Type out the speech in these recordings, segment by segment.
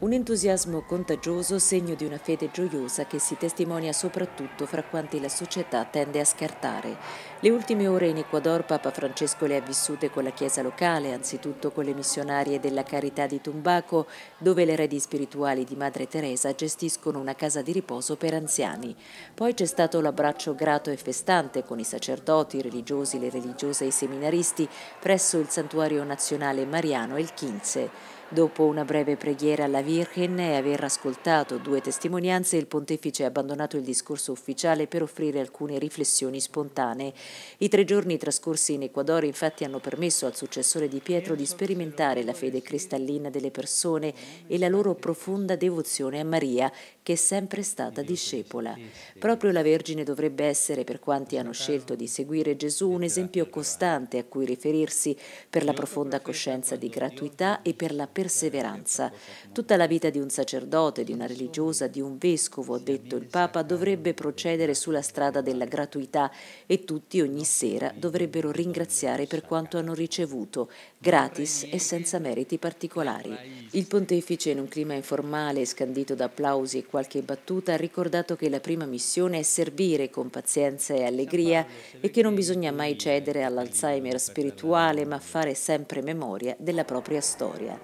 Un entusiasmo contagioso, segno di una fede gioiosa che si testimonia soprattutto fra quanti la società tende a scartare. Le ultime ore in Ecuador Papa Francesco le ha vissute con la Chiesa locale, anzitutto con le missionarie della Carità di Tumbaco, dove le redi spirituali di Madre Teresa gestiscono una casa di riposo per anziani. Poi c'è stato l'abbraccio grato e festante con i sacerdoti, i religiosi, le religiose e i seminaristi presso il Santuario Nazionale Mariano El Quince. Dopo una breve preghiera alla Virgen e aver ascoltato due testimonianze, il pontefice ha abbandonato il discorso ufficiale per offrire alcune riflessioni spontanee i tre giorni trascorsi in Ecuador infatti hanno permesso al successore di Pietro di sperimentare la fede cristallina delle persone e la loro profonda devozione a Maria, che è sempre stata discepola. Proprio la Vergine dovrebbe essere, per quanti hanno scelto di seguire Gesù, un esempio costante a cui riferirsi per la profonda coscienza di gratuità e per la perseveranza. Tutta la vita di un sacerdote, di una religiosa, di un vescovo, ha detto il Papa, dovrebbe procedere sulla strada della gratuità e tutti che ogni sera dovrebbero ringraziare per quanto hanno ricevuto, gratis e senza meriti particolari. Il pontefice, in un clima informale, scandito da applausi e qualche battuta, ha ricordato che la prima missione è servire con pazienza e allegria e che non bisogna mai cedere all'Alzheimer spirituale, ma fare sempre memoria della propria storia.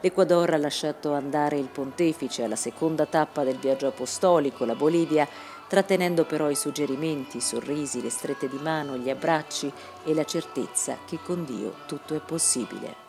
L'Equador ha lasciato andare il pontefice alla seconda tappa del viaggio apostolico, la Bolivia, trattenendo però i suggerimenti, i sorrisi, le strette di mano, gli abbracci e la certezza che con Dio tutto è possibile.